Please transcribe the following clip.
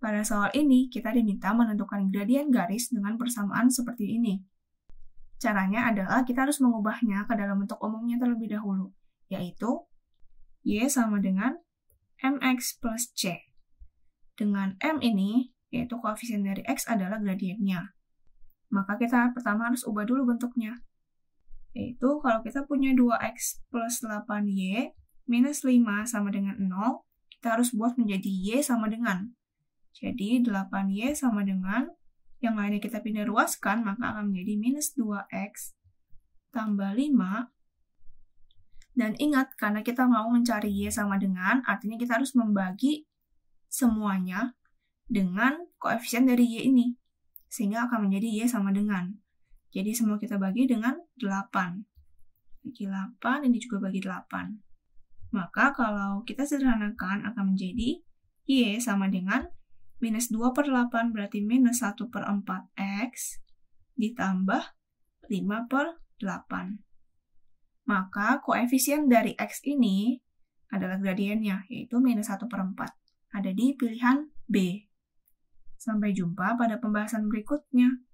Pada soal ini, kita diminta menentukan gradien garis dengan persamaan seperti ini. Caranya adalah kita harus mengubahnya ke dalam bentuk umumnya terlebih dahulu, yaitu Y sama dengan mx plus C. Dengan M ini, yaitu koefisien dari X adalah gradiennya. Maka kita pertama harus ubah dulu bentuknya, yaitu kalau kita punya 2x plus 8y minus 5 sama dengan 0, kita harus buat menjadi y sama dengan. Jadi 8Y sama dengan yang lainnya kita pindah ruaskan, maka akan menjadi minus 2X tambah 5. Dan ingat, karena kita mau mencari Y sama dengan, artinya kita harus membagi semuanya dengan koefisien dari Y ini. Sehingga akan menjadi Y sama dengan. Jadi semua kita bagi dengan 8. Bagi 8, ini juga bagi 8. Maka kalau kita sederhanakan akan menjadi Y sama dengan Minus 2 per 8 berarti minus 1 per 4 X ditambah 5 per 8. Maka koefisien dari X ini adalah gradiennya, yaitu minus 1 per 4. Ada di pilihan B. Sampai jumpa pada pembahasan berikutnya.